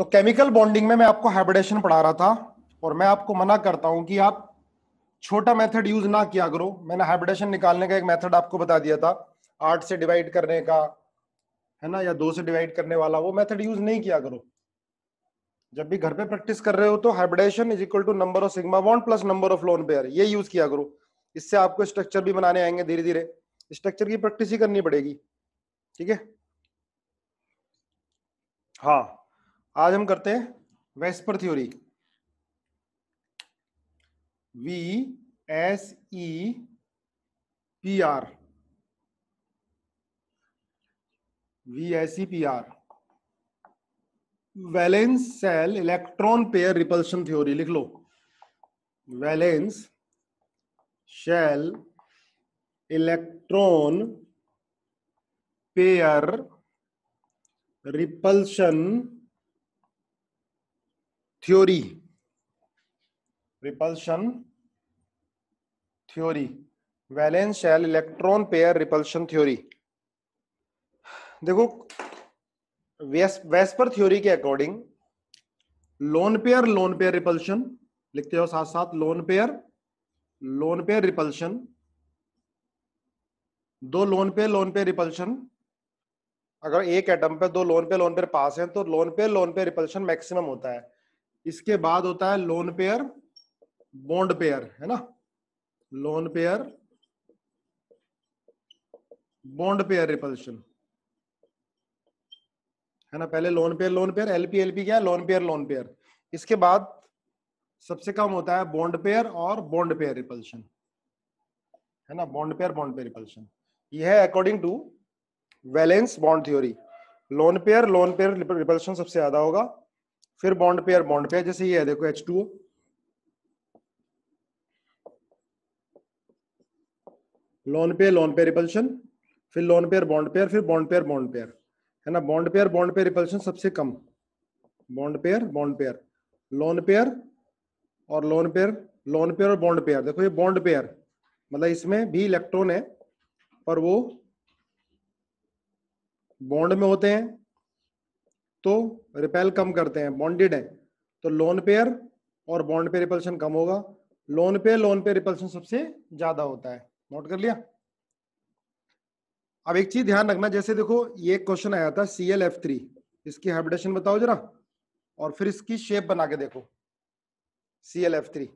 तो chemical bonding में मैं आपको हाइब्रिडेशन पढ़ा रहा था और मैं आपको मना करता हूं कि आप छोटा मेथड यूज ना किया करो मैंने हाइब्रिडेशन निकालने का एक मेथड आपको बता दिया था आठ से डिवाइड करने का है ना या दो से डिवाइड करने वाला वो मेथड यूज नहीं किया करो जब भी घर पे प्रैक्टिस कर रहे हो तो hybridisation is equal to number of sigma bond plus number of lone pair ये यूज किया करो इससे आपको स्ट्रक्चर भी बनाने आएंगे धीरे धीरे स्ट्रक्चर की प्रैक्टिस ही करनी पड़ेगी ठीक है हाँ आज हम करते हैं VSEPR theory V S E P R V S E P R valence shell electron pair repulsion theory लिख लो valence shell electron pair repulsion theory repulsion theory valence shell electron pair repulsion theory देखो VSEPR theory के according lone pair lone pair repulsion लिखते हो साथ साथ lone pair lone pair repulsion दो lone pair lone pair repulsion अगर एक atom पे दो लोन पे लोन पे पास है तो loan pair lone pair repulsion maximum होता है इसके बाद होता है लोन पेयर बॉन्ड पेयर है ना lone pair bond pair repulsion है ना पहले lone pair lone pair LP LP क्या लोन पेयर लोन पेयर इसके बाद सबसे कम होता है बॉन्ड पेयर और बॉन्ड पेयर रिपल्शन है ना bond pair bond pair repulsion यह है according to valence bond theory lone pair lone pair repulsion सबसे ज्यादा होगा फिर बॉन्ड पेयर बॉन्ड पेयर जैसे ये है देखो H two lone pair lone pair repulsion फिर लॉन पेयर बॉन्ड पेयर फिर बॉन्ड पेयर बॉन्ड पेयर है ना bond pair bond pair repulsion सबसे कम bond pair bond pair lone pair और लॉन पेयर लॉन पेयर और बॉन्ड पेयर देखो ये बॉन्ड पेयर मतलब इसमें भी इलेक्ट्रॉन है पर वो बॉन्ड में होते हैं तो रिपेल कम करते हैं बॉन्डेड है तो लोन पेयर और बॉन्ड पे रिपल्शन कम होगा lone pair lone pair repulsion सबसे ज्यादा होता है नोट कर लिया अब एक चीज ध्यान रखना जैसे देखो ये क्वेश्चन आया था सी एल एफ थ्री इसकी हाइब्रिडेशन बताओ जरा और फिर इसकी शेप बना के देखो सी एल एफ थ्री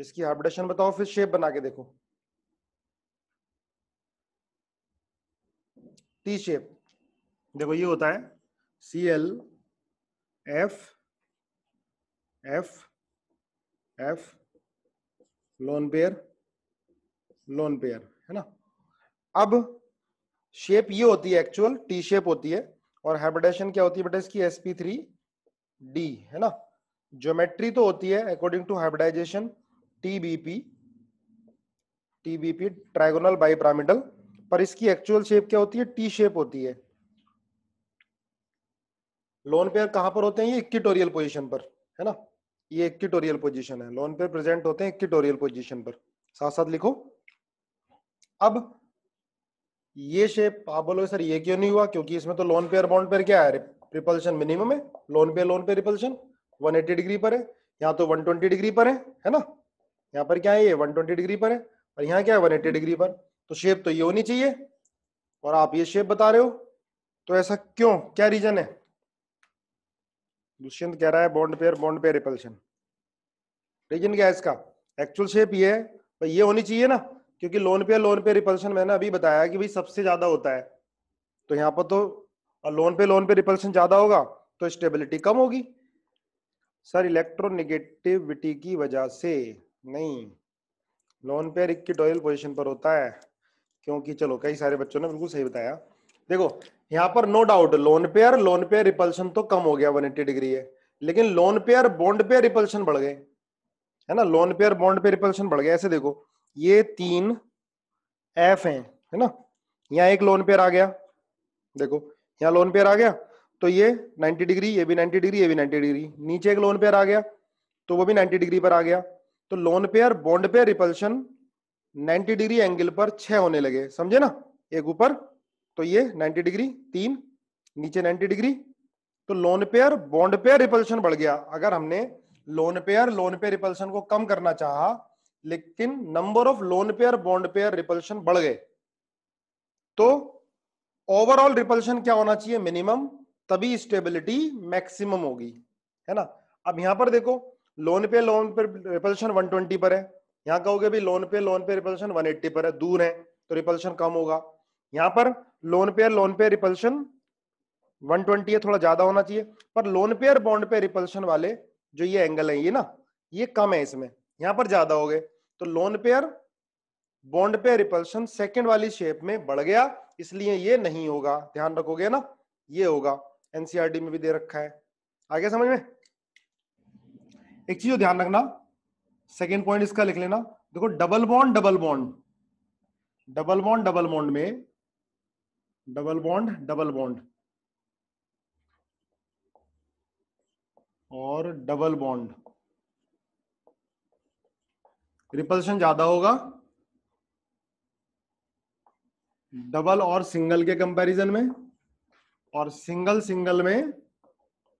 इसकी हाइब्रिडेशन बताओ फिर शेप बना के देखो टी शेप देखो ये होता है C L F F F lone pair lone pair है ना अब शेप ये होती है एक्चुअल टी शेप होती है और हाइब्रिडेशन क्या होती है बेटा इसकी एसपी थ्री डी है ना ज्योमेट्री तो होती है according to hybridisation TBP TBP trigonal bi पर इसकी एक्चुअल शेप क्या होती है टी शेप होती है लोन पेयर कहां पर होते हैं ये इक्विटोरियल पोजीशन पर है ना ये इक्विटोरियल पोजीशन है लोन पेयर प्रेजेंट होते हैं इक्विटोरियल पोजीशन पर साथ साथ लिखो अब ये शेप आप बोलो सर ये क्यों नहीं हुआ क्योंकि इसमें तो लोन पेयर बॉन्ड पेयर क्या है रिपल्शन मिनिमम है lone pair lone pair repulsion 180 degree पर है यहाँ तो 120 डिग्री पर है है ना यहाँ पर क्या है ये 120 डिग्री पर है और यहाँ क्या है 180 डिग्री पर तो शेप तो ये होनी चाहिए और आप ये शेप बता रहे हो तो ऐसा क्यों क्या रीजन है दुष्यंत कह रहा है bond pair bond pair repulsion reason क्या है इसका एक्चुअल शेप ये है ये होनी चाहिए ना क्योंकि loan pair lone pair repulsion मैंने अभी बताया कि भाई सबसे ज्यादा होता है तो यहाँ पर तो loan pair lone pair repulsion ज्यादा होगा तो स्टेबिलिटी कम होगी सर इलेक्ट्रोनिगेटिविटी की वजह से नहीं लोन पेयर इक्विटोरियल पोजीशन पर होता है क्योंकि चलो कई सारे बच्चों ने बिल्कुल सही बताया देखो यहां पर no doubt lone pair lone pair repulsion तो कम हो गया 180 डिग्री है लेकिन lone pair bond pair repulsion बढ़ गए है ना lone pair bond pair repulsion बढ़ गए ऐसे देखो ये तीन एफ हैं है ना यहाँ एक लोन पेयर आ गया देखो यहाँ लोन पेयर आ गया तो ये 90 डिग्री ये भी 90 डिग्री ये भी 90 डिग्री नीचे एक लोन पेयर आ गया तो वो भी 90 डिग्री पर आ गया तो lone pair bond pair repulsion 90 degree angle पर छह होने लगे समझे ना एक ऊपर तो ये 90 डिग्री तीन नीचे 90 डिग्री तो lone pair bond pair repulsion बढ़ गया अगर हमने lone pair lone pair repulsion को कम करना चाहा लेकिन number of lone pair bond pair repulsion बढ़ गए तो ओवरऑल रिपल्शन क्या होना चाहिए मिनिमम तभी स्टेबिलिटी मैक्सिमम होगी है ना अब यहां पर देखो loan pair lone pair repulsion 120 पर है यहां कहोगे भी loan pair lone pair repulsion 180 पर है दूर है तो रिपल्शन कम होगा यहां पर lone pair lone pair repulsion 120 है थोड़ा ज्यादा होना चाहिए पर lone pair bond pair repulsion वाले जो ये एंगल है ये ना ये कम है इसमें यहां पर ज्यादा हो गए तो lone pair bond pair repulsion second वाली शेप में बढ़ गया इसलिए ये नहीं होगा ध्यान रखोगे ना ये होगा एनसीआरडी में भी दे रखा है आगे समझ में एक चीज ध्यान रखना सेकेंड पॉइंट इसका लिख लेना देखो double bond double bond double bond double bond में डबल बॉन्ड डबल बॉन्ड और डबल बॉन्ड रिपल्शन ज्यादा होगा डबल और सिंगल के कंपैरिजन में और सिंगल सिंगल में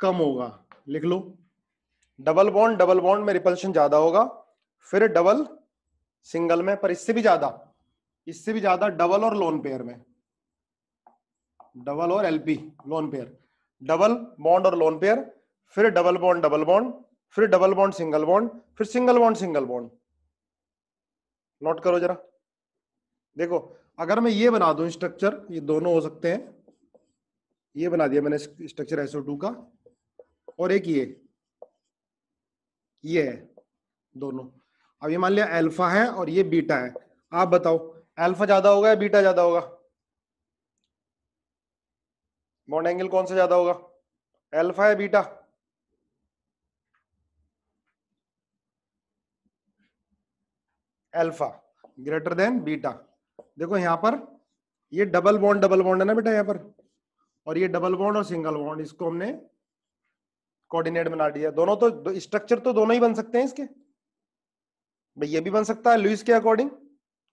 कम होगा लिख लो डबल बॉन्ड डबल बॉन्ड में रिपल्शन ज्यादा होगा फिर डबल सिंगल में पर इससे भी ज्यादा इससे भी ज्यादा डबल और लोन पेयर में डबल और LP lone pair double bond और लोन पेयर फिर डबल बॉन्ड डबल बॉन्ड फिर डबल बॉन्ड सिंगल बॉन्ड फिर single bond single bond note करो जरा देखो अगर मैं ये बना दूं स्ट्रक्चर ये दोनों हो सकते हैं ये बना दिया मैंने स्ट्रक्चर टू का और एक ये ये है दोनों अब ये मान लिया अल्फा है और ये बीटा है आप बताओ अल्फा ज्यादा होगा या बीटा ज्यादा होगा बॉन्ड एंगल कौन सा ज्यादा होगा एल्फा है beta alpha greater than beta देखो यहां पर ये डबल बॉन्ड डबल बॉन्ड है ना बेटा यहां पर और ये डबल बॉन्ड और सिंगल बॉन्ड इसको हमने कोऑर्डिनेट बना दिया दोनों तो दो, स्ट्रक्चर तो दोनों ही बन सकते हैं इसके भाई ये भी बन सकता है लुइस के अकॉर्डिंग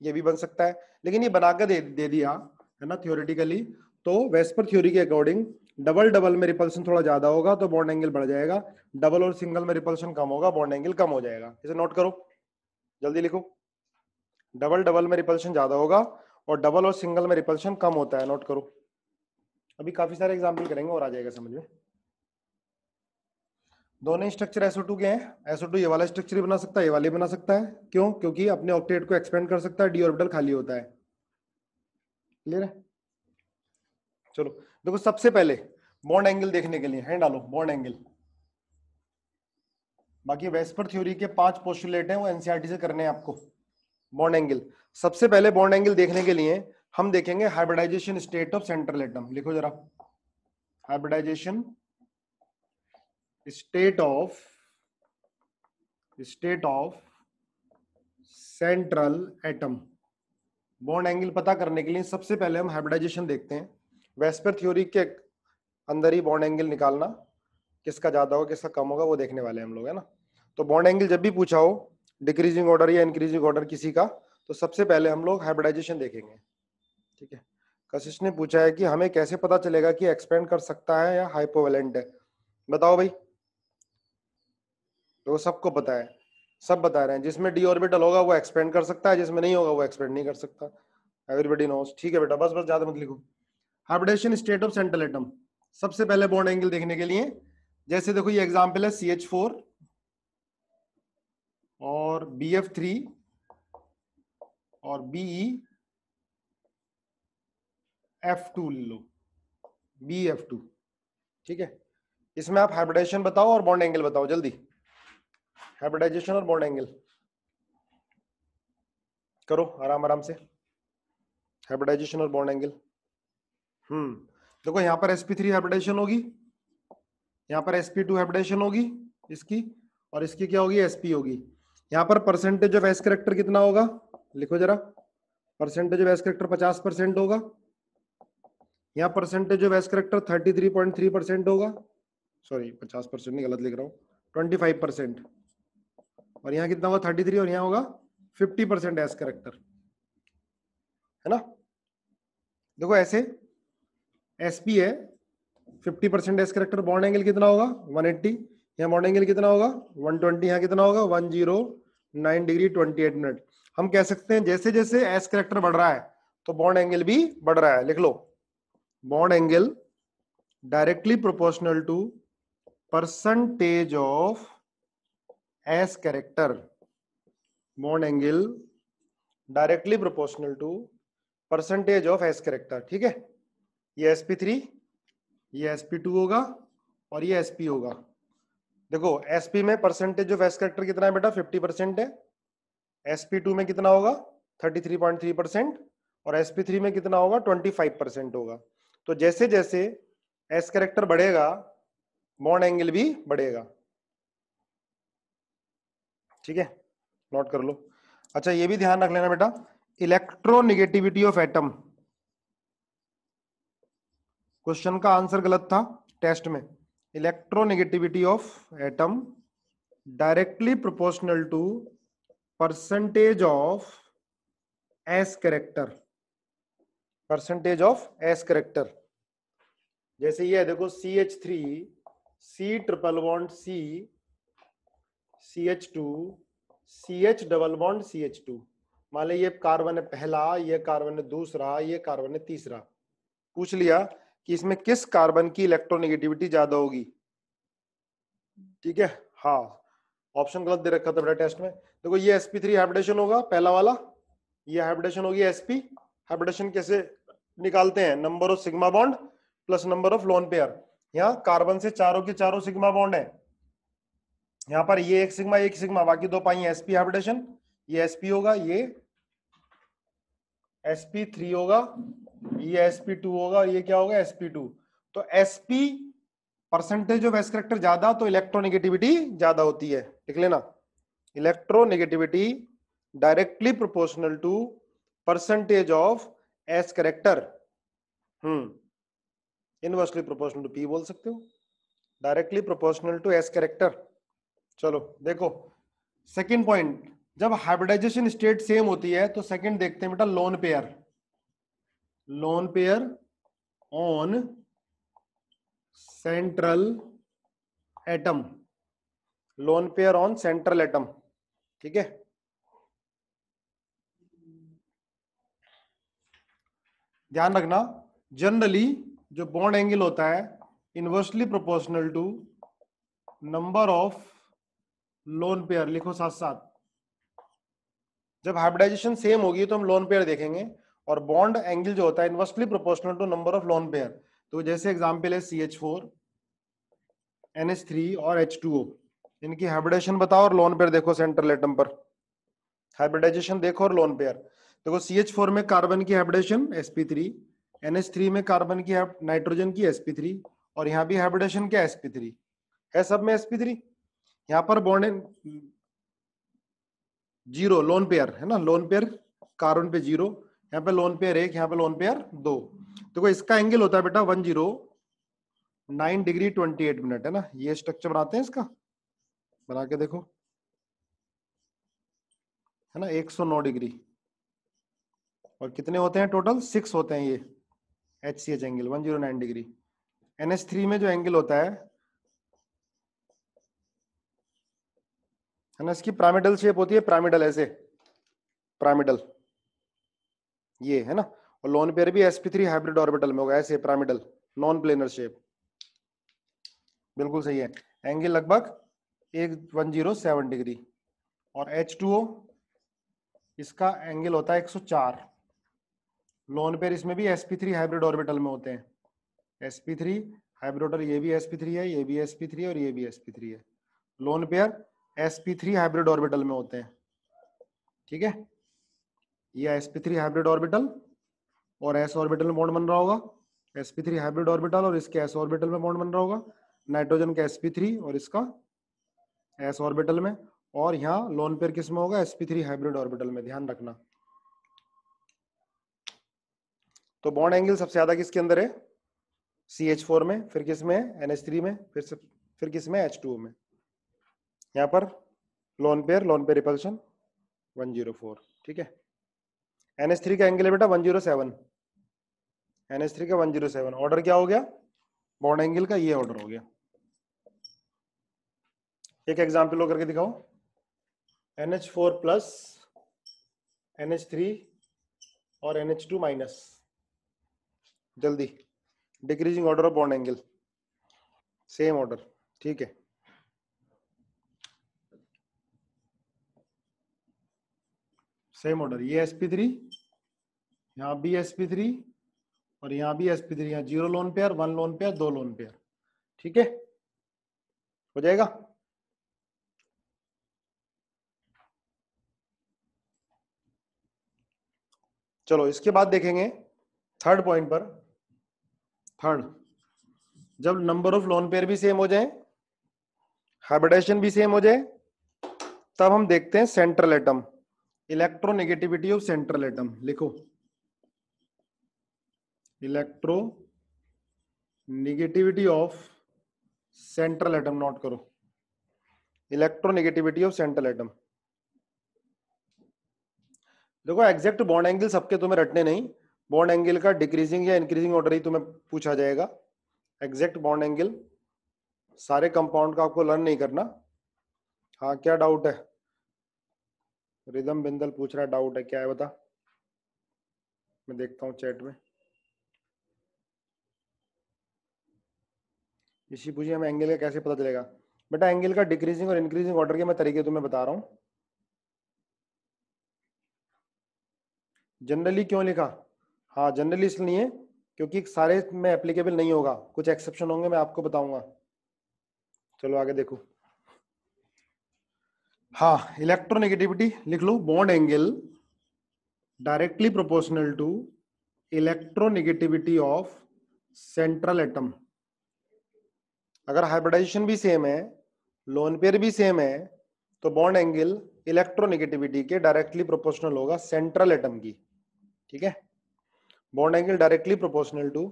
ये भी बन सकता है लेकिन ये बनाकर दे, दे दिया है ना थियोरिटिकली तो वेस्पर थ्योरी के अकॉर्डिंग डबल डबल में रिपल्शन थोड़ा ज्यादा होगा तो बॉन्ड एंगल बढ़ जाएगा डबल और सिंगल में रिपल्शन कम होगा बॉन्ड एंगल कम हो जाएगा इसे नोट करो जल्दी लिखो डबल डबल में रिपल्शन ज्यादा होगा और डबल और सिंगल में रिपल्शन कम होता है नोट करो अभी काफी सारे एग्जाम्पल करेंगे और आ जाएगा समझ में दोनों स्ट्रक्चर टू के हैं टू ये वाला स्ट्रक्चर बना सकता है ये वाले बना सकता है क्यों क्योंकि अपने ऑक्टेट को एक्सपेंड कर सकता है डी ऑर्बिटल खाली होता है क्लियर है चलो देखो सबसे पहले बॉन्ड एंगल देखने के लिए है डालो बॉन्ड एंगल बाकी वेस्पर थ्योरी के पांच पोस्टुलेट हैं वो एनसीआरटी e से करने हैं आपको बॉन्ड एंगल सबसे पहले बॉन्ड एंगल देखने के लिए हम देखेंगे hybridisation state of central atom लिखो जरा hybridisation state of state of central atom bond angle पता करने के लिए सबसे पहले हम हाइब्रिडाइजेशन देखते हैं वेस्पर थ्योरी के अंदर ही बॉन्ड एंगल निकालना किसका ज्यादा होगा किसका कम होगा वो देखने वाले हम लोग है ना तो बॉन्ड एंगल जब भी पूछा हो डिक्रीजिंग ऑर्डर या इंक्रीजिंग ऑर्डर किसी का तो सबसे पहले हम लोग हाइब्रिडाइजेशन देखेंगे ठीक है कशिश ने पूछा है कि हमें कैसे पता चलेगा कि एक्सपेंड कर सकता है या हाइपोवेलेंट है बताओ भाई तो सबको पता है सब बता रहे हैं जिसमें डी ऑर्बिटल होगा वो एक्सपेंड कर सकता है जिसमें नहीं होगा वो एक्सपेंड नहीं कर सकता एवरीबडी नोस ठीक है बेटा बस बस ज्यादा मत लिखो hybridisation state of central atom सबसे पहले बॉन्ड एंगल देखने के लिए जैसे देखो ये एग्जाम्पल है सी एच फोर और बी एफ थ्री और बी एफ टू लो बी एफ टू ठीक है इसमें आप हाइब्रिडाइजेशन बताओ और बॉन्ड एंगल बताओ जल्दी हाइब्रिडाइजेशन और बॉन्ड एंगल करो आराम आराम से हाइब्रिडाइजेशन और बॉन्ड एंगल हम्म देखो यहां पर sp3 थ्री हाइब्रिडेशन होगी यहां पर sp2 टू हाइब्रिडेशन होगी इसकी और इसकी क्या होगी sp होगी यहां पर परसेंटेज ऑफ एस करेक्टर कितना होगा लिखो जरा परसेंटेज ऑफ एस करेक्टर पचास परसेंट होगा यहाँ percentage of S character thirty three point three percent होगा सॉरी पचास परसेंट नहीं गलत लिख रहा हूँ ट्वेंटी फाइव परसेंट और यहाँ कितना होगा थर्टी थ्री और यहाँ होगा फिफ्टी परसेंट एस करेक्टर है ना देखो ऐसे एसपी है 50 percent S character bond angle कितना होगा 180 एट्टी यहाँ बॉन्ड एंगल कितना होगा 120 ट्वेंटी यहाँ कितना होगा 109 डिग्री 28 मिनट हम कह सकते हैं जैसे जैसे एस करेक्टर बढ़ रहा है तो बॉन्ड एंगल भी बढ़ रहा है लिख लो bond angle directly proportional to percentage of S character bond angle directly proportional to percentage of S character ठीक है ये एस पी थ्री ये एस पी टू होगा और ये एस पी होगा देखो एस पी में परसेंटेज ऑफ एस करेक्टर कितना है बेटा फिफ्टी परसेंट है एस पी टू में कितना होगा thirty three point three percent और sp3 थ्री में कितना होगा ट्वेंटी फाइव परसेंट होगा तो जैसे जैसे एस करेक्टर बढ़ेगा बॉन्ड एंगल भी बढ़ेगा ठीक है नोट कर लो अच्छा ये भी ध्यान रख लेना बेटा इलेक्ट्रोनिगेटिविटी ऑफ एटम क्वेश्चन का आंसर गलत था टेस्ट में electronegativity of atom directly proportional to percentage of S character percentage of S character जैसे ये देखो C H three C triple bond C C H two C H double bond C H two मान ली ये carbon है पहला ये carbon है दूसरा ये कार्बन है तीसरा पूछ लिया कि इसमें किस कार्बन की इलेक्ट्रोनेगेटिविटी ज्यादा होगी ठीक है हाँ ऑप्शन गलत दे रखा था बेटा टेस्ट में देखो ये sp3 थ्री हाइब्रिडेशन होगा पहला वाला ये हाइब्रिडेशन होगी sp हाइब्रिडेशन कैसे निकालते हैं number of sigma bond plus number of lone pair यहाँ कार्बन से चारों के चारों सिग्मा बॉन्ड है यहाँ पर ये एक सिग्मा एक सिग्मा बाकी दो पाई एसपी हाइब्रिडेशन ये एसपी होगा ये एस पी थ्री होगा ये एस पी टू होगा और ये क्या होगा एस पी टू तो s p percentage of S character ज्यादा तो इलेक्ट्रोनेगेटिविटी ज्यादा होती है लिख लेना electronegativity directly proportional to percentage of S character hmm inversely proportional to p बोल सकते हो directly proportional to s character चलो देखो सेकेंड पॉइंट जब हाइब्रिडाइजेशन स्टेट सेम होती है तो सेकंड देखते हैं बेटा lone pair lone pair on central atom lone pair on central atom ठीक है ध्यान रखना जनरली जो बॉन्ड एंगल होता है inversely proportional to number of lone pair लिखो साथ साथ जब हाइब्रिडाइजेशन सेम होगी तो हम लोन पेयर देखेंगे और बॉन्ड एंगल जो होता है inversely proportional to number of lone pair तो जैसे एग्जाम्पल है C H four N H three और एच टू ओ इनकी हाइब्रिडाइजेशन बताओ और लोन पेयर देखो सेंट्रल एटम पर हाइब्रिडाइजेशन देखो और लोन पेयर देखो सी एच फोर में कार्बन की hybridization s P three N H three में कार्बन की नाइट्रोजन की एस पी थ्री और यहाँ भी हाइब्रिडेशन क्या एस पी थ्री है सब में एस पी थ्री यहाँ पर बॉन्ड जीरो लोन पेयर है ना लोन पेयर कार्बन पे जीरो यहाँ पे लोन पेयर एक यहाँ पे लोन पेयर दो देखो इसका एंगल होता है बेटा one zero nine degree twenty eight minute है ना ये स्ट्रक्चर बनाते हैं इसका बना के देखो है ना एक सौ नौ डिग्री और कितने होते हैं टोटल सिक्स होते हैं ये H C H angle one zero nine degree N H three में जो एंगल होता है है ना इसकी प्रामिडल शेप होती है प्रामिडल ऐसे प्रामिडल ये है ना और लोन पेयर भी एसपी थ्री हाइब्रिड ऑर्बिटल में होगा ऐसे प्रामिडल नॉन प्लेनर शेप बिल्कुल सही है एंगल लगभग एक वन जीरो सेवन डिग्री और एच टू ओ इसका एंगल होता है एक सौ चार लोन पेयर इसमें भी एसपी थ्री हाइब्रिड ऑर्बिटल में होते हैं एसपी थ्री हाइब्रिड ये भी एसपी थ्री है ये भी एसपी थ्री और ये भी एसपी थ्री है lone pair sp3 hybrid orbital में होते हैं ठीक है ये sp3 हाइब्रिड ऑर्बिटल और s ऑर्बिटल में बॉन्ड बन रहा होगा sp3 हाइब्रिड ऑर्बिटल और इसके s ऑर्बिटल में बॉन्ड बन रहा होगा नाइट्रोजन का sp3 और इसका s ऑर्बिटल में और यहाँ लोन पेयर किस में होगा sp3 हाइब्रिड ऑर्बिटल में ध्यान रखना तो बॉन्ड एंगल सबसे ज्यादा किसके अंदर है सी एच फोर में फिर किस में एन एच थ्री में फिर फिर किस में एच टू में यहाँ पर lone pair lone pair repulsion 104 ठीक है एन एस थ्री का एंगल है बेटा 107 एन एस थ्री का 107 ऑर्डर क्या हो गया बॉन्ड एंगल का ये ऑर्डर हो गया एक एग्जाम्पल लो करके दिखाओ N H four plus N H three और एन एच टू माइनस जल्दी decreasing order of bond angle same order ठीक है सेम ऑर्डर ये एस पी थ्री यहाँ भी एस पी थ्री और यहाँ भी एस पी थ्री यहाँ zero lone pair one lone pair दो लोन पेयर ठीक है हो जाएगा चलो इसके बाद देखेंगे थर्ड पॉइंट पर थर्ड जब नंबर ऑफ लोन पेयर भी सेम हो जाए हाइब्रिडेशन भी सेम हो जाए तब हम देखते हैं central atom electronegativity of central atom लिखो electronegativity of central atom note करो इलेक्ट्रोनेगेटिविटी ऑफ सेंट्रल एटम देखो एग्जैक्ट बॉन्ड एंगल सबके तुम्हें रटने नहीं बॉन्ड एंगल का डिक्रीजिंग या इंक्रीजिंग ऑर्डर ही तुम्हें पूछा जाएगा एग्जैक्ट बॉन्ड एंगल सारे कंपाउंड का आपको लर्न नहीं करना हाँ क्या डाउट है रिदम बिंदल पूछ रहा डाउट है क्या है बता मैं देखता हूँ चैट में इसी पूछिए हमें एंगल का कैसे पता चलेगा बेटा एंगल का डिक्रीजिंग और इंक्रीजिंग ऑर्डर के मैं तरीके तुम्हें बता रहा हूँ जनरली क्यों लिखा हाँ जनरली इसलिए क्योंकि सारे में एप्लीकेबल नहीं होगा कुछ एक्सेप्शन होंगे मैं आपको बताऊंगा चलो आगे देखो हाँ इलेक्ट्रोनेगेटिविटी लिख लो bond angle directly proportional to electronegativity of central atom अगर हाइब्रिडाइजेशन भी सेम है लोन पेयर भी सेम है तो बॉन्ड एंगल इलेक्ट्रोनेगेटिविटी के डायरेक्टली प्रोपोर्शनल होगा सेंट्रल एटम की ठीक है bond angle directly proportional to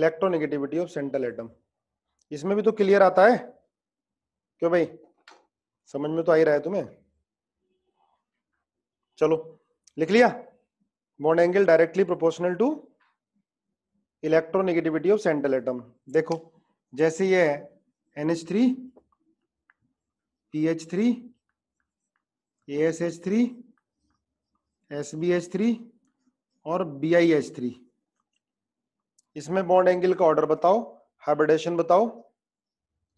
electronegativity of central atom इसमें भी तो क्लियर आता है क्यों भाई समझ में तो आ ही रहा है तुम्हें चलो लिख लिया bond angle directly proportional to electronegativity of central atom देखो जैसे ये है N H three P H three A S H three S B H three और बी आई एच थ्री इसमें बॉन्ड एंगल का ऑर्डर बताओ हाइब्रिडेशन बताओ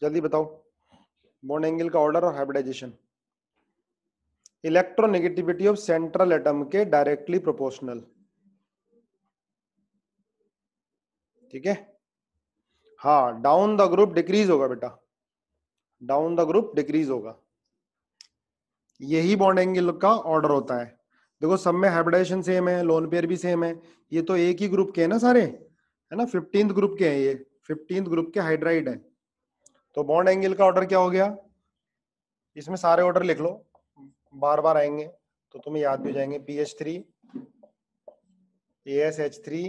जल्दी बताओ बॉन्ड एंगल का ऑर्डर और hybridization electronegativity of central atom के डायरेक्टली प्रोपोर्शनल ठीक है हाँ डाउन द ग्रुप डिक्रीज होगा बेटा डाउन द ग्रुप डिक्रीज होगा यही बॉन्ड एंगल का ऑर्डर होता है देखो सब में हाइब्रिडाइजेशन सेम है लोन पेयर भी सेम है ये तो एक ही ग्रुप के है ना सारे है ना फिफ्टींथ ग्रुप के हैं ये फिफ्टींथ ग्रुप के हाइड्राइड है तो बॉन्ड एंगल का ऑर्डर क्या हो गया इसमें सारे ऑर्डर लिख लो बार बार आएंगे तो तुम्हें याद भी हो जाएंगे P H three A S H three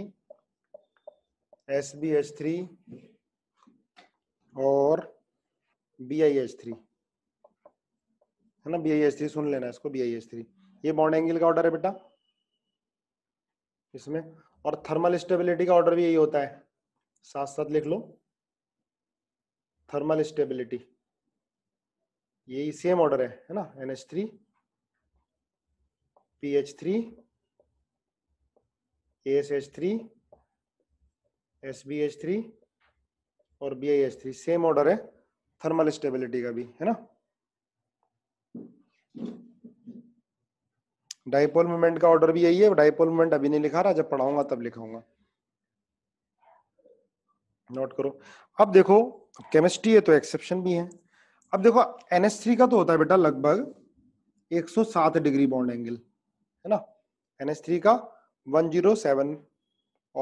S B H three और बी आई एच थ्री है ना बी आई एच थ्री सुन लेना इसको बी आई एच थ्री ये बॉन्ड एंगल का ऑर्डर है बेटा इसमें और थर्मल स्टेबिलिटी का ऑर्डर भी यही होता है साथ साथ लिख लो थर्मल स्टेबिलिटी यही सेम ऑर्डर है है ना N H three P H three S H three S B H three और B I H three same order है थर्मल स्टेबिलिटी का भी है ना डाइपोल मोमेंट का ऑर्डर भी यही है डाइपोल मोमेंट अभी नहीं लिखा रहा जब पढ़ाऊंगा तब लिखाऊंगा नोट करो अब देखो केमिस्ट्री है तो एक्सेप्शन भी है अब देखो एन का तो होता है बेटा लगभग 107 डिग्री बॉन्ड एंगल है ना एन का 107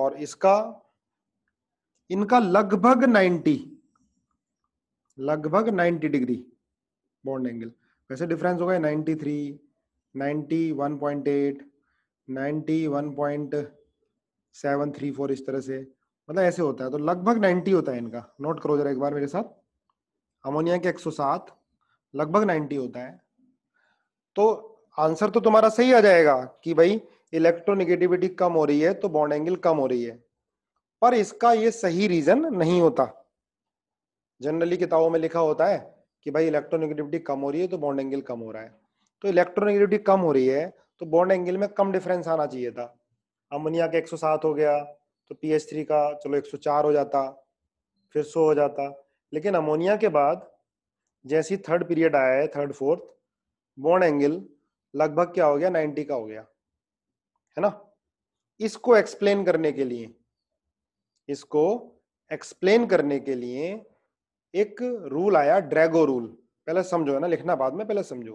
और इसका इनका लगभग 90 लगभग 90 डिग्री बॉन्ड एंगल वैसे डिफरेंस होगा 93 91.8 91.734 इस तरह से मतलब ऐसे होता है तो लगभग 90 होता है इनका नोट करो जरा एक बार मेरे साथ अमोनिया के 107 लगभग 90 होता है तो आंसर तो तुम्हारा सही आ जाएगा कि भाई इलेक्ट्रोनिगेटिविटी कम हो रही है तो बॉन्ड एंगल कम हो रही है पर इसका ये सही रीजन नहीं होता जनरली किताबों में लिखा होता है कि भाई इलेक्ट्रोनिगेटिविटी कम हो रही है तो बॉन्ड एंगल कम हो रहा है तो इलेक्ट्रोनिगेटिविटी कम हो रही है तो बॉन्ड एंगल में कम डिफरेंस आना चाहिए था अमोनिया के 107 हो गया तो पी एच थ्री का चलो एक सौ चार हो जाता फिर सो हो जाता लेकिन अमोनिया के बाद जैसी थर्ड पीरियड आया है थर्ड फोर्थ बॉन्ड एंगल लगभग क्या हो गया नाइन्टी का हो गया है ना इसको एक्सप्लेन करने के लिए इसको एक्सप्लेन करने के लिए एक रूल आया ड्रैगो रूल पहले समझो है ना लिखना बाद में पहले समझो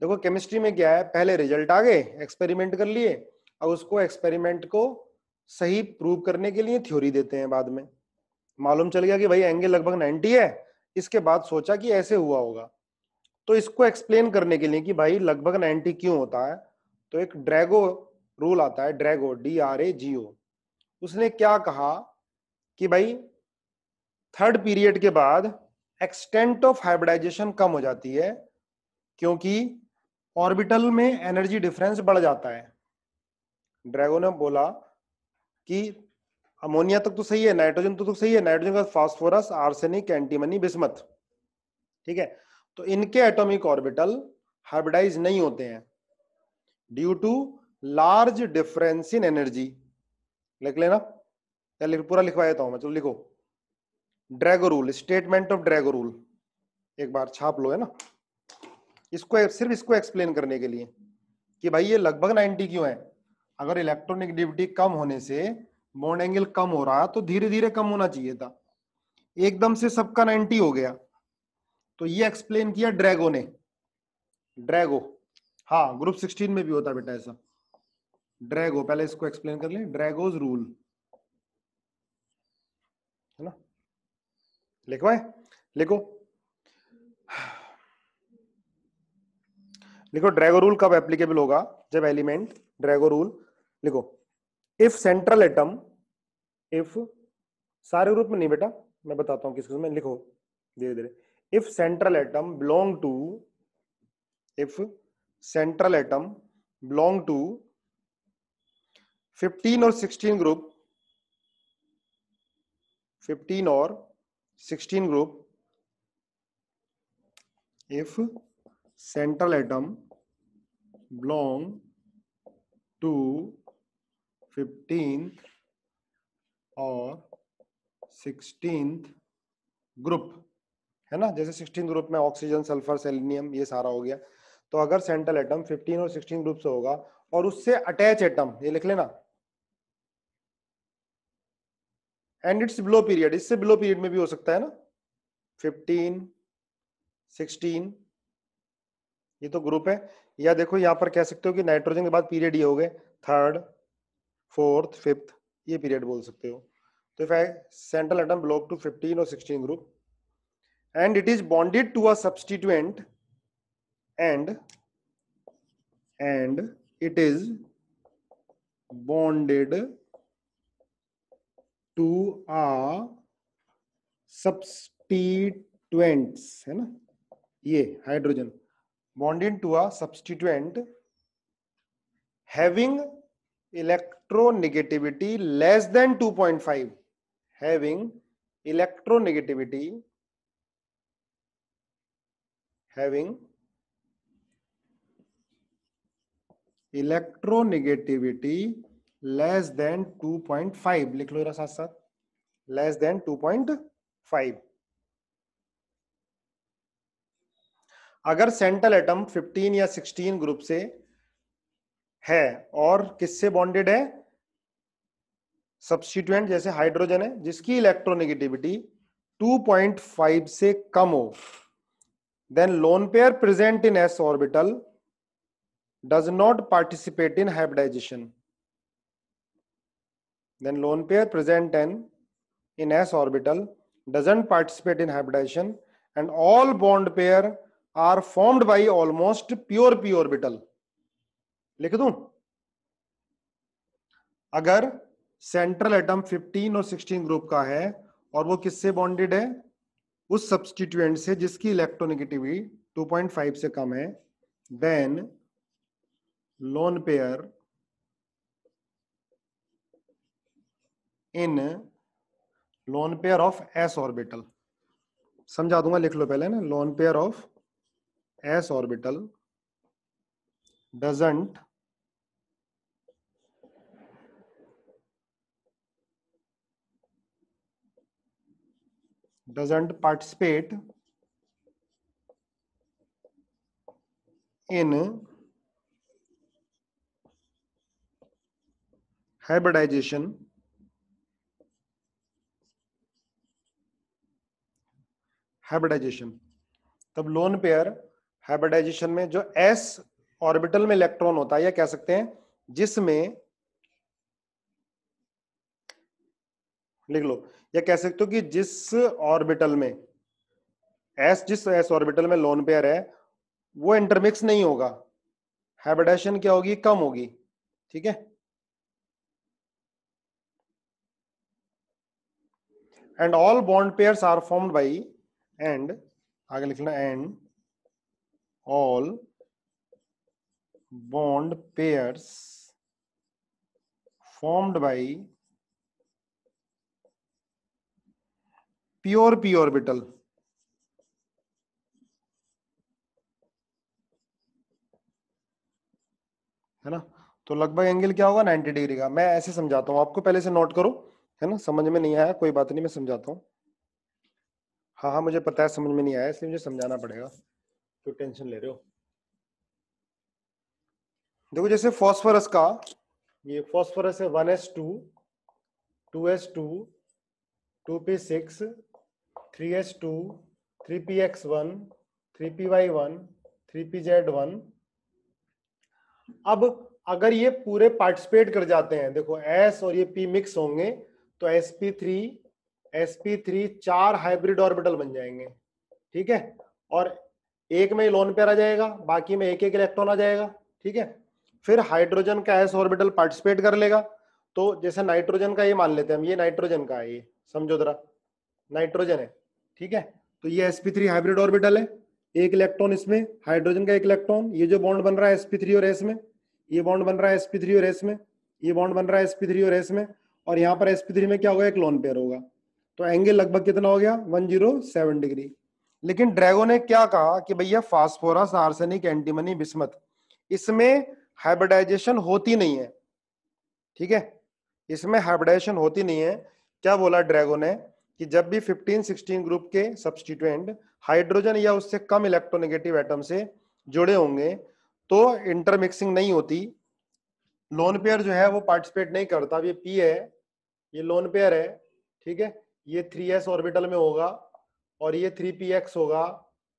देखो केमिस्ट्री में क्या है पहले रिजल्ट आ गए एक्सपेरिमेंट कर लिए और उसको एक्सपेरिमेंट को सही प्रूव करने के लिए थ्योरी देते हैं बाद में मालूम चल गया कि भाई एंगल लगभग 90 है इसके बाद सोचा कि ऐसे हुआ होगा तो इसको एक्सप्लेन करने के लिए कि भाई लगभग 90 क्यों होता है तो एक ड्रैगो रूल आता है Drago D R A G O उसने क्या कहा कि भाई थर्ड पीरियड के बाद एक्सटेंट ऑफ हाइब्रिडाइजेशन कम हो जाती है क्योंकि ऑर्बिटल में एनर्जी डिफरेंस बढ़ जाता है ड्रैगो ने बोला कि अमोनिया तक तो सही है नाइट्रोजन तो, तो सही है नाइट्रोजन का फास्फोरस आर्सेनिक एंटीमनी बिस्मत ठीक है तो इनके एटॉमिक ऑर्बिटल हाइब्रिडाइज नहीं होते हैं due to large difference in energy लिख लेना या लिख, पूरा लिखवा देता हूं मैं चलो लिखो Drago rule statement of Drago rule एक बार छाप लो है ना इसको सिर्फ इसको एक्सप्लेन करने के लिए कि भाई ये लगभग 90 क्यों है अगर इलेक्ट्रोनेगेटिविटी कम होने से बॉन्ड एंगल कम हो रहा तो धीरे धीरे कम होना चाहिए था एकदम से सबका 90 हो गया तो ये एक्सप्लेन किया ड्रैगो ने ड्रैगो हाँ ग्रुप 16 में भी होता बेटा ऐसा ड्रैगो पहले इसको एक्सप्लेन कर ले ड्रैगोज रूल है ना लिखवाए लिखो लिखो ड्रैगो रूल कब एप्लीकेबल होगा जब एलिमेंट ड्रैगो रूल लिखो इफ सेंट्रल एटम इफ सारे ग्रुप में नहीं बेटा मैं बताता हूं किस किस में लिखो धीरे धीरे if central atom belong to if central atom belong to 15 और 16 ग्रुप 15 और 16 group if central atom belong to fifteenth और सिक्सटींथ ग्रुप है ना जैसे सिक्सटीन ग्रुप में ऑक्सीजन सल्फर सेलिनियम ये सारा हो गया तो अगर सेंट्रल एटम 15 और 16 ग्रुप से होगा और उससे अटैच एटम ये लिख लेना एंड इट्स बिलो पीरियड इससे बिलो पीरियड में भी हो सकता है ना 15 16 ये तो ग्रुप है या देखो यहां पर कह सकते हो कि नाइट्रोजन के बाद पीरियड ये हो गए थर्ड फोर्थ फिफ्थ ये पीरियड बोल सकते हो तो if I central atom belong to fifteen और sixteen group and it is bonded to a substituent and and it is bonded to a substituents है ना ये hydrogen bonded to a substituent having electronegativity less than 2.5 having electronegativity having electronegativity less than 2.5 लिख लो साथ साथ less than 2.5 अगर central atom 15 या 16 group से है और किससे बॉन्डेड है सब्सिट्यूएंट जैसे हाइड्रोजन है जिसकी इलेक्ट्रोनेगेटिविटी 2.5 से कम हो then lone pair present in s orbital does not participate in hybridization then lone pair present in in s orbital doesn't participate in hybridization and all bond pair are formed by almost pure p लिख दू अगर central atom 15 और 16 group का है और वो किससे bonded है उस सब्सटीट्यूएंट से जिसकी इलेक्ट्रोनेगेटिविटी 2.5 से कम है then lone pair in lone pair of s orbital समझा दूंगा लिख लो पहले ना lone pair of s orbital doesn't doesn't participate in hybridization hybridization तब लोन पेयर हाइब्रिडाइजेशन में जो एस ऑर्बिटल में इलेक्ट्रॉन होता है या कह सकते हैं जिसमें लिख लो या कह सकते हो कि जिस ऑर्बिटल में एस जिस एस ऑर्बिटल में लोन पेयर है वो इंटरमिक्स नहीं होगा हाइब्रिडाइजेशन क्या होगी कम होगी ठीक है and all bond pairs are formed by and आगे लिखना and all bond pairs formed by pure p orbital है ना तो लगभग एंगल क्या होगा 90 डिग्री का मैं ऐसे समझाता हूं आपको पहले से नोट करो है ना समझ में नहीं आया कोई बात नहीं मैं समझाता हूं हाँ हाँ मुझे पता है समझ में नहीं आया इसलिए मुझे समझाना पड़ेगा तो टेंशन ले रहे हो देखो जैसे फास्फोरस का ये फास्फोरस है one s two two s two two p six three s two three p x one three p y one three p z one अब अगर ये पूरे पार्टिसिपेट कर जाते हैं देखो एस और ये पी मिक्स होंगे तो s P three s P three चार हाइब्रिड ऑर्बिटल बन जाएंगे ठीक है और एक में लोन पेयर आ जाएगा बाकी में एक एक इलेक्ट्रॉन आ जाएगा ठीक है फिर हाइड्रोजन का एस ऑर्बिटल पार्टिसिपेट कर लेगा तो जैसे नाइट्रोजन का ये मान लेते हैं हम ये नाइट्रोजन का है ये समझो जरा नाइट्रोजन है ठीक है तो ये sp3 हाइब्रिड ऑर्बिटल है एक इलेक्ट्रॉन इसमें हाइड्रोजन का एक इलेक्ट्रॉन ये जो बॉन्ड बन रहा है sp3 और s में ये बॉन्ड बन रहा है sp3 और s में ये बॉन्ड बन रहा है sp3 और s में और यहाँ पर sp3 में क्या होगा एक लॉन पेयर होगा तो एंगल लगभग कितना हो गया 107 डिग्री लेकिन ड्रैगो ने क्या कहा कि भैया फास्फोरस आर्सेनिक एंटीमनी बिस्मत इसमें हाइब्रिडाइजेशन होती नहीं है ठीक है इसमें हाइब्रिडाइजेशन होती नहीं है क्या बोला ड्रैगो ने कि जब भी 15-16 ग्रुप के सब्सटीट्यूएंट हाइड्रोजन या उससे कम इलेक्ट्रोनेगेटिव एटम से जुड़े होंगे तो इंटरमिक्सिंग नहीं होती लोन पेयर जो है वो पार्टिसिपेट नहीं करता ये पी है ये लोन पेयर है ठीक है ये थ्री एस ऑर्बिटल में होगा और ये थ्री पी एक्स होगा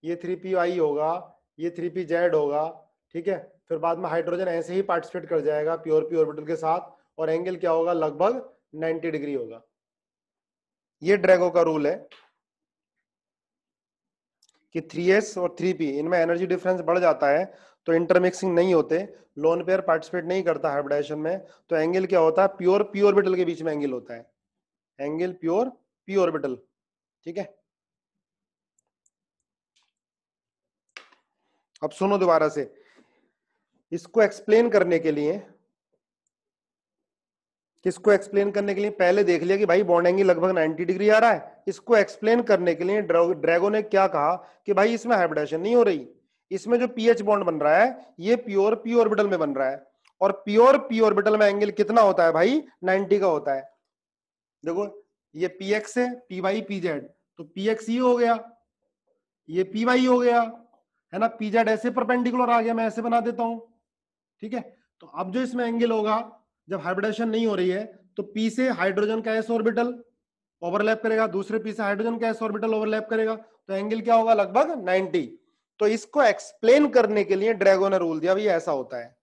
ये थ्री पी वाई होगा ये थ्री पी जेड होगा ठीक है फिर बाद में हाइड्रोजन ऐसे ही पार्टिसिपेट कर जाएगा प्योर पी ऑर्बिटल के साथ और एंगल क्या होगा लगभग नाइन्टी डिग्री होगा ये ड्रैगो का रूल है कि 3s और 3p इनमें एनर्जी डिफरेंस बढ़ जाता है तो इंटरमिक्सिंग नहीं होते लोन पेयर पार्टिसिपेट नहीं करता हाइब्रिडाइजेशन में तो एंगल क्या होता है प्योर पी ऑर्बिटल के बीच में एंगल होता है एंगल प्योर पी ऑर्बिटल ठीक है अब सुनो दोबारा से इसको एक्सप्लेन करने के लिए इसको एक्सप्लेन करने के लिए पहले देख लिया कि भाई बॉन्ड एंगल लगभग 90 डिग्री आ रहा है इसको एक्सप्लेन करने के लिए ड्रैगो ने क्या कहा कि भाई इसमें हाइब्रिडेशन नहीं हो रही इसमें जो पीएच बॉन्ड बन रहा है ये प्योर पी ऑर्बिटल में बन रहा है और प्योर पी ऑर्बिटल में एंगल कितना होता है भाई नाइनटी का होता है देखो ये पी एक्स है पी वाई पी जेड तो पी एक्स ये हो गया ये पी वाई हो गया है ना पी जेड ऐसे परपेंडिकुलर आ गया मैं ऐसे बना देता हूं ठीक है तो अब जो इसमें एंगल होगा जब हाइब्रिडाइजेशन नहीं हो रही है तो पी से हाइड्रोजन का एस ऑर्बिटल ओवरलैप करेगा दूसरे पी से हाइड्रोजन का एस ऑर्बिटल ओवरलैप करेगा तो एंगल क्या होगा लगभग 90 तो इसको एक्सप्लेन करने के लिए ड्रैगो ने रूल दिया भाई ऐसा होता है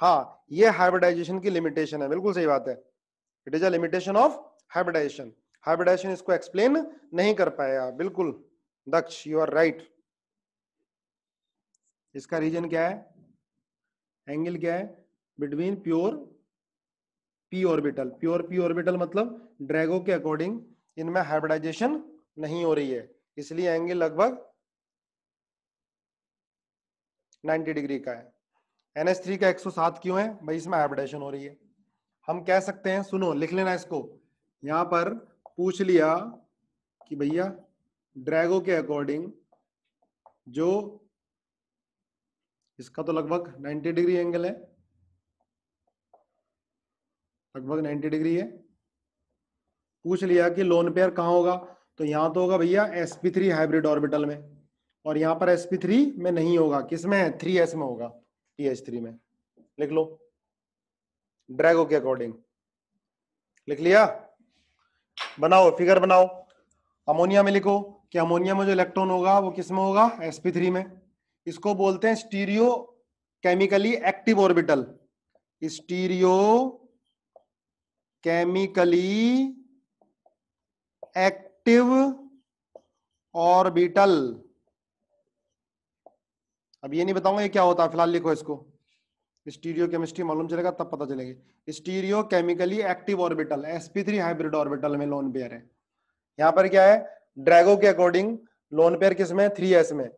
हाँ ये हाइब्रिडाइजेशन की लिमिटेशन है बिल्कुल सही बात है it is a limitation of hybridization hybridization इसको एक्सप्लेन नहीं कर पाया बिल्कुल दक्ष यू आर राइट इसका रीजन क्या है एंगल क्या है between pure p orbital pure p orbital मतलब ड्रैगो के अकॉर्डिंग इनमें हाइब्रिडाइजेशन नहीं हो रही है इसलिए एंगल लगभग 90 डिग्री का है थ्री का 107 क्यों है भाई इसमें हाइब्रिडाइजेशन हो रही है हम कह सकते हैं सुनो लिख लेना इसको यहां पर पूछ लिया कि भैया ड्रैगो के अकॉर्डिंग जो इसका तो लगभग 90 डिग्री एंगल है लगभग 90 डिग्री है पूछ लिया कि लोन पेयर कहाँ होगा तो यहाँ तो होगा भैया s P three hybrid orbital में और यहाँ पर sp3 थ्री में नहीं होगा किस में थ्री एस में होगा टी एच थ्री में लिख लो ड्रैगो के अकॉर्डिंग लिख लिया बनाओ फिगर बनाओ अमोनिया में लिखो कि अमोनिया में जो इलेक्ट्रॉन होगा वो किस में होगा sp3 में इसको बोलते हैं stereo chemically active orbital stereo chemically active orbital अब ये नहीं बताऊंगा ये क्या होता है फिलहाल लिखो इसको स्टीरियो केमिस्ट्री मालूम चलेगा तब पता चलेगा stereo chemically active orbital sp3 hybrid orbital में लोन पेयर है यहां पर क्या है ड्रैगो के अकॉर्डिंग लोन पेयर किस में थ्री एस में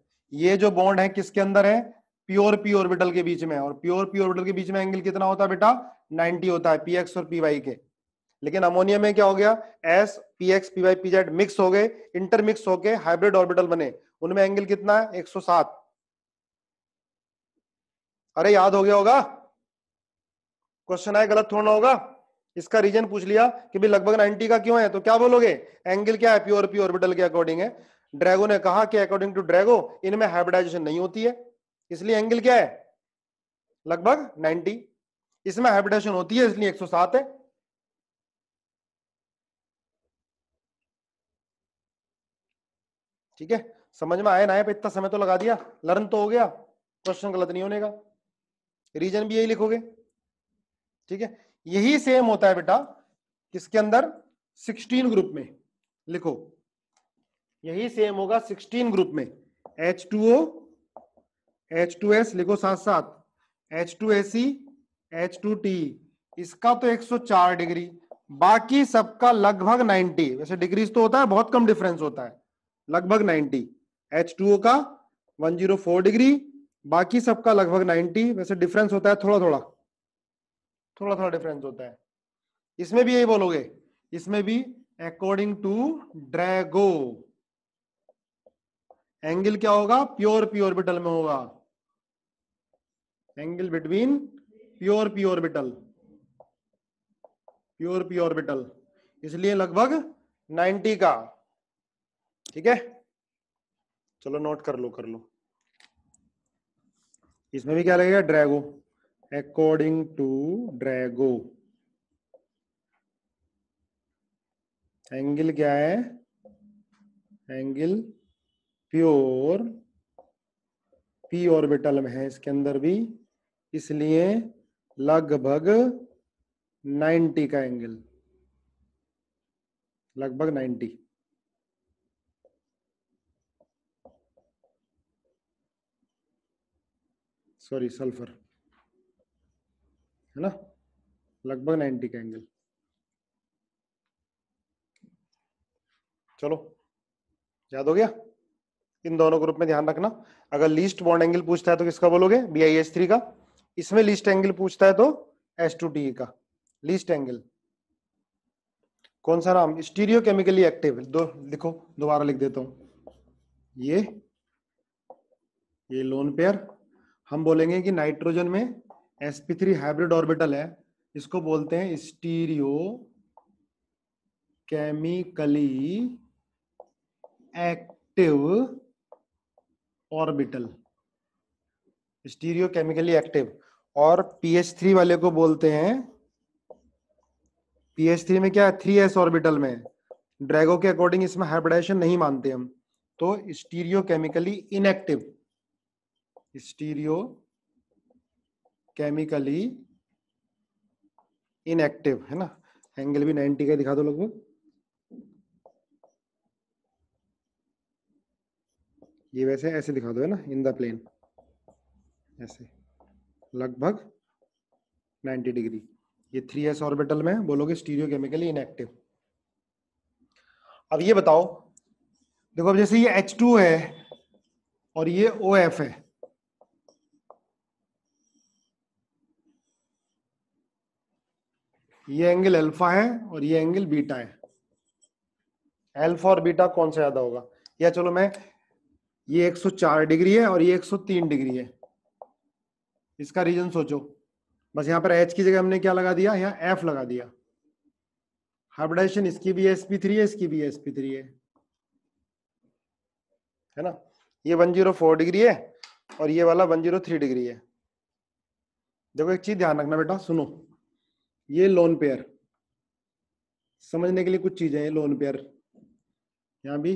ये जो बॉन्ड है किसके अंदर है प्योर पी ऑर्बिटल के बीच में और प्योर पी ऑर्बिटल के बीच में एंगल कितना होता है बेटा 90 होता है पी एक्स और पी वाई के लेकिन अमोनिया में क्या हो गया s p x p y p z mix हो गए इंटरमिक्स होके हाइब्रिड ऑर्बिटल बने उनमें एंगल कितना है 107 अरे याद हो गया होगा क्वेश्चन आए गलत थोड़ा होगा इसका रीजन पूछ लिया कि भी लगभग 90 का क्यों है तो क्या बोलोगे एंगल क्या है प्योर पी ऑर्बिटल के अकॉर्डिंग है ड्रैगो ने कहा कि अकॉर्डिंग टू ड्रैगो इनमें हाइब्रिडाइजेशन नहीं होती है इसलिए एंगल क्या है लगभग 90 इसमें हाइब्रिडाइजेशन होती है इसलिए 107 है ठीक है समझ में आया ना आया पे इतना समय तो लगा दिया लर्न तो हो गया क्वेश्चन गलत नहीं होने का रीजन भी यही लिखोगे ठीक है यही सेम होता है बेटा किसके अंदर 16 ग्रुप में लिखो यही सेम होगा 16 ग्रुप में H2O H2S लिखो साथ साथ टू H2T इसका तो 104 डिग्री बाकी सबका लगभग 90 वैसे डिग्रीज तो होता है बहुत कम डिफरेंस होता है लगभग 90 H2O का 104 डिग्री बाकी सबका लगभग 90 वैसे डिफरेंस होता है थोड़ा थोड़ा थोड़ा थोड़ा डिफरेंस होता है इसमें भी यही बोलोगे इसमें भी अकॉर्डिंग टू ड्रैगो एंगल क्या होगा प्योर प्योर बिटल में होगा angle between pure pure orbital pure pure orbital इसलिए लगभग 90 का ठीक है चलो नोट कर लो कर लो इसमें भी क्या लगेगा Drago according to Drago angle क्या है एंगल प्योर पी ऑर्बिटल में है इसके अंदर भी इसलिए लगभग 90 का एंगल लगभग 90 सॉरी सल्फर है ना लगभग 90 का एंगल चलो याद हो गया इन दोनों ग्रुप में ध्यान रखना अगर लीस्ट बॉन्ड एंगल पूछता है तो किसका बोलोगे बी आई एस थ्री का इसमें लीस्ट एंगल पूछता है तो एस टू टी का लीस्ट एंगल कौन सा नाम स्टीरियो केमिकली एक्टिव दो लिखो दोबारा लिख देता हूं ये ये लोन पेयर हम बोलेंगे कि नाइट्रोजन में sp3 हाइब्रिड ऑर्बिटल है इसको बोलते हैं stereo chemically active orbital stereo chemically active और PH3 वाले को बोलते हैं PH3 में क्या है थ्री एस ऑर्बिटल में ड्रैगो के अकॉर्डिंग इसमें हाइब्रिडाइजेशन नहीं मानते हम तो stereochemically inactive stereochemically inactive है ना एंगल भी 90 का दिखा दो लगभग ये वैसे ऐसे दिखा दो है ना इन द प्लेन ऐसे लगभग 90 डिग्री ये थ्री एस ऑर्बिटल में बोलोगे स्टीरियो केमिकली इनएक्टिव अब ये बताओ देखो अब जैसे ये H2 है और ये OF है ये एंगल अल्फा है और ये एंगल बीटा है अल्फा और बीटा कौन सा ज्यादा होगा या चलो मैं ये 104 डिग्री है और ये 103 डिग्री है इसका रीजन सोचो बस यहां पर एच की जगह हमने क्या लगा दिया यहाँ एफ लगा दिया हाइब्रिडाइजेशन इसकी भी एस पी थ्री है इसकी भी एस पी थ्री है है ना ये 104 डिग्री है और ये वाला 103 डिग्री है देखो एक चीज ध्यान रखना बेटा सुनो ये लोन पेयर समझने के लिए कुछ चीजें हैं लोन पेयर यहां भी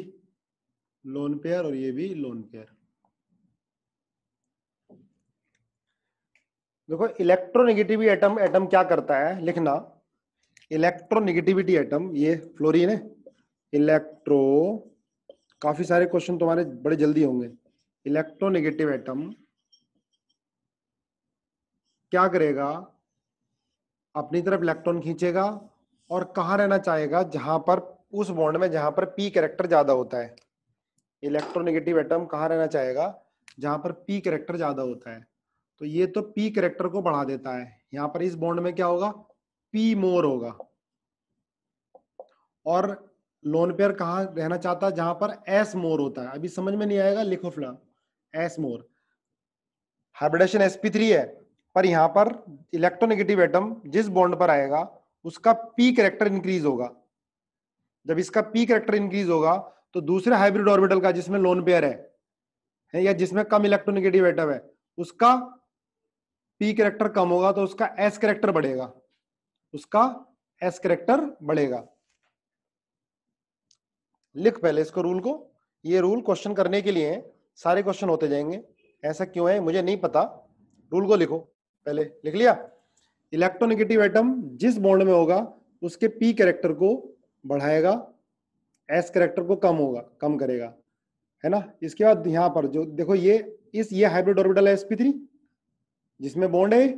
लोन पेयर और ये भी लोन पेयर देखो इलेक्ट्रोनेगेटिविटी एटम एटम क्या करता है लिखना इलेक्ट्रोनेगेटिविटी एटम ये फ्लोरीन है इलेक्ट्रो काफी सारे क्वेश्चन तुम्हारे बड़े जल्दी होंगे इलेक्ट्रोनेगेटिव एटम क्या करेगा अपनी तरफ इलेक्ट्रॉन खींचेगा और कहाँ रहना चाहेगा जहां पर उस बॉन्ड में जहां पर पी करेक्टर ज्यादा होता है इलेक्ट्रोनेगेटिव एटम कहाँ रहना चाहेगा जहां पर पी करेक्टर ज्यादा होता है तो ये तो पी करेक्टर को बढ़ा देता है यहाँ पर इस बॉन्ड में क्या होगा पी मोर होगा और लोन पेयर कहा रहना चाहता है जहां पर एस मोर होता है अभी समझ में नहीं आएगा लिखो फिलहाल s more hybridization sp three है पर यहां पर इलेक्ट्रोनेगेटिव एटम जिस बॉन्ड पर आएगा उसका पी करेक्टर इंक्रीज होगा जब इसका पी करेक्टर इंक्रीज होगा तो दूसरे हाइब्रिड ऑर्बिटल का जिसमें लोन पेयर है, है या जिसमें कम इलेक्ट्रोनेगेटिव एटम है उसका पी करेक्टर कम होगा तो उसका एस करेक्टर बढ़ेगा उसका एस करेक्टर बढ़ेगा लिख पहले इसको रूल को ये रूल क्वेश्चन करने के लिए है सारे क्वेश्चन होते जाएंगे ऐसा क्यों है मुझे नहीं पता रूल को लिखो पहले लिख लिया इलेक्ट्रोनेगेटिव एटम जिस बॉन्ड में होगा उसके पी कैरेक्टर को बढ़ाएगा एस कैरेक्टर को कम होगा कम करेगा है ना इसके बाद यहां पर जो देखो ये इस ये हाइब्रिड ऑर्बिटल है एसपी थ्री जिसमें बॉन्ड है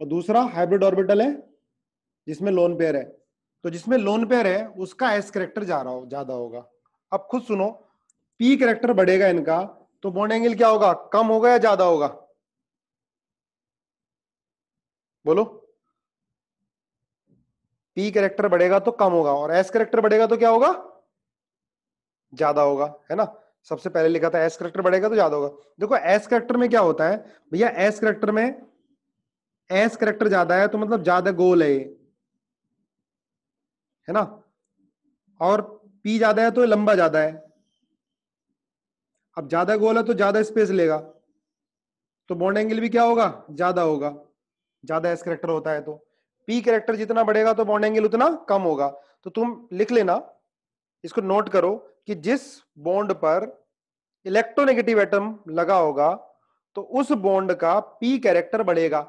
और दूसरा हाइब्रिड ऑर्बिटल है जिसमें लोन पेयर है तो जिसमें लोन पेयर है उसका एस करेक्टर जा रहा हो ज्यादा होगा अब खुद सुनो पी करेक्टर बढ़ेगा इनका तो बॉन्ड एंगल क्या होगा कम होगा या ज्यादा होगा बोलो पी करेक्टर बढ़ेगा तो कम होगा और एस करेक्टर बढ़ेगा तो क्या होगा ज्यादा होगा है ना सबसे पहले लिखा था एस करेक्टर बढ़ेगा तो ज्यादा होगा देखो एस करेक्टर में क्या होता है भैया एस करेक्टर में एस करेक्टर ज्यादा है तो मतलब ज्यादा गोल है है ना और पी ज्यादा है तो लंबा ज्यादा है अब ज्यादा गोल है तो ज्यादा स्पेस लेगा तो बॉन्ड एंगल भी क्या होगा ज्यादा होगा ज्यादा एस करेक्टर होता है तो पी करेक्टर जितना बढ़ेगा तो बॉन्ड एंगल उतना कम होगा तो तुम लिख लेना इसको नोट करो कि जिस बॉन्ड पर इलेक्ट्रोनेगेटिव एटम लगा होगा तो उस बॉन्ड का पी कैरेक्टर बढ़ेगा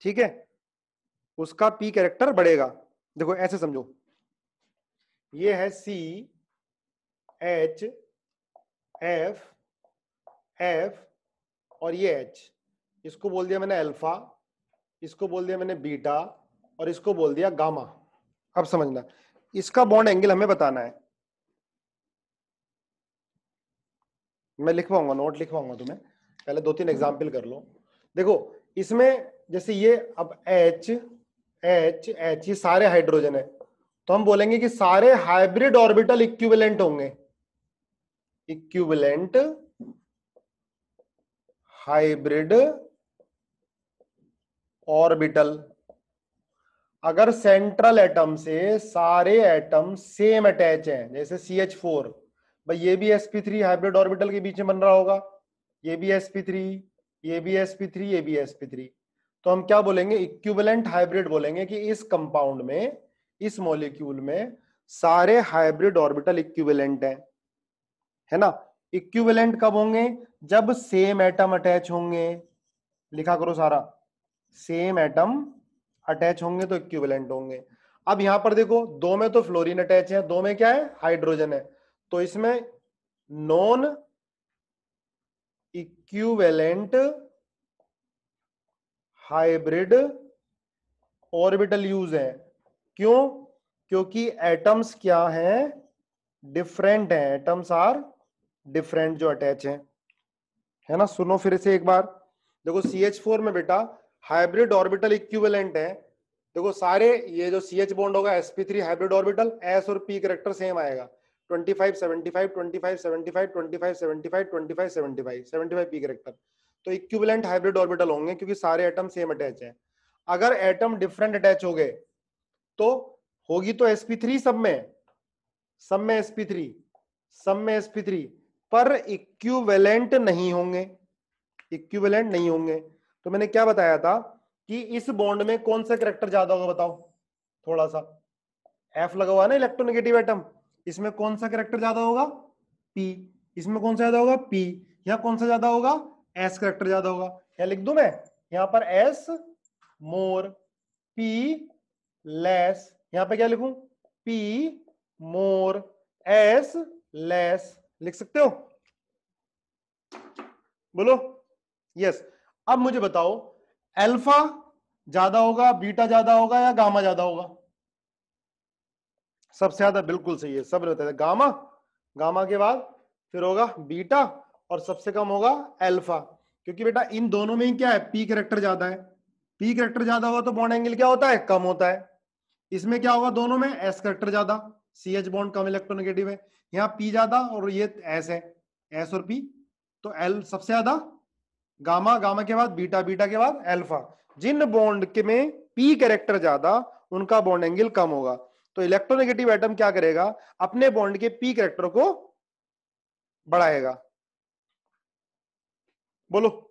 ठीक है उसका पी कैरेक्टर बढ़ेगा देखो ऐसे समझो ये है सी एच एफ एफ और ये एच इसको बोल दिया मैंने अल्फा इसको बोल दिया मैंने बीटा और इसको बोल दिया गामा अब समझना इसका बॉन्ड एंगल हमें बताना है मैं लिखवाऊंगा नोट लिखवाऊंगा तुम्हें पहले दो तीन एग्जाम्पल कर लो देखो इसमें जैसे ये अब एच एच एच ये सारे हाइड्रोजन है तो हम बोलेंगे कि सारे हाइब्रिड ऑर्बिटल इक्विवेलेंट होंगे इक्विवेलेंट हाइब्रिड ऑर्बिटल अगर सेंट्रल एटम से सारे एटम सेम अटैच हैं जैसे सी एच फोर भाई ये भी s P three hybrid orbital के बीच में बन रहा होगा ये भी एस पी थ्री ये भी एस पी थ्री ये भी एस पी थ्री तो हम क्या बोलेंगे इक्विवेलेंट हाइब्रिड बोलेंगे कि इस कंपाउंड में इस मॉलिक्यूल में सारे हाइब्रिड ऑर्बिटल इक्विवेलेंट हैं है ना इक्विवेलेंट कब होंगे जब सेम एटम अटैच होंगे लिखा करो सारा सेम एटम अटैच होंगे तो इक्विवेलेंट होंगे अब यहां पर देखो दो में तो फ्लोरीन अटैच है दो में क्या है हाइड्रोजन है तो इसमें non equivalent hybrid orbital use है क्यों क्योंकि एटम्स क्या हैं डिफरेंट हैं एटम्स आर डिफरेंट जो अटैच हैं है ना सुनो फिर से एक बार देखो सी एच फोर में बेटा हाइब्रिड ऑर्बिटल इक्विवेलेंट है देखो सारे ये जो सी एच बॉन्ड होगा sp three hybrid orbital s और पी करेक्टर सेम आएगा 25 75 25 75 25 75 75 75 करेक्टर तो इक्विवेलेंट हाइब्रिड ऑर्बिटल होंगे क्योंकि सारे एटम सेम अटैच है अगर एटम डिफरेंट अटैच हो गए तो होगी तो sp3 सब में सब में sp3 सब में sp3 पर इक्विवेलेंट नहीं होंगे इक्विवेलेंट नहीं होंगे तो मैंने क्या बताया था कि इस बॉन्ड में कौन सा करेक्टर ज्यादा होगा बताओ थोड़ा सा एफ लगा हुआ ना इलेक्ट्रोनेगेटिव एटम इसमें कौन सा करेक्टर ज्यादा होगा पी इसमें कौन सा ज्यादा होगा पी यहां कौन सा ज्यादा होगा एस करेक्टर ज्यादा होगा क्या लिख दू मैं यहाँ पर एस मोर पी लेस यहाँ पे क्या लिखू पी मोर एस लेस लिख सकते हो बोलो यस अब मुझे बताओ अल्फा ज्यादा होगा बीटा ज्यादा होगा या गामा ज्यादा होगा सबसे ज्यादा बिल्कुल सही है सब रहता है गामा गामा के बाद फिर होगा बीटा और सबसे कम होगा अल्फा क्योंकि बेटा इन दोनों में ही क्या है पी करेक्टर ज्यादा है पी करेक्टर ज्यादा होगा तो बॉन्ड एंगल क्या होता है कम होता है इसमें क्या होगा दोनों में एस करेक्टर ज्यादा सी एच बॉन्ड कम इलेक्ट्रोनेगेटिव है यहाँ पी ज्यादा और ये एस है एस और पी तो एल सबसे ज्यादा गामा गामा के बाद बीटा बीटा के बाद एल्फा जिन बॉन्ड के में पी कैरेक्टर ज्यादा उनका बॉन्ड एंगल कम होगा तो इलेक्ट्रोनेगेटिव एटम क्या करेगा अपने बॉन्ड के पी कैरेक्टर को बढ़ाएगा बोलो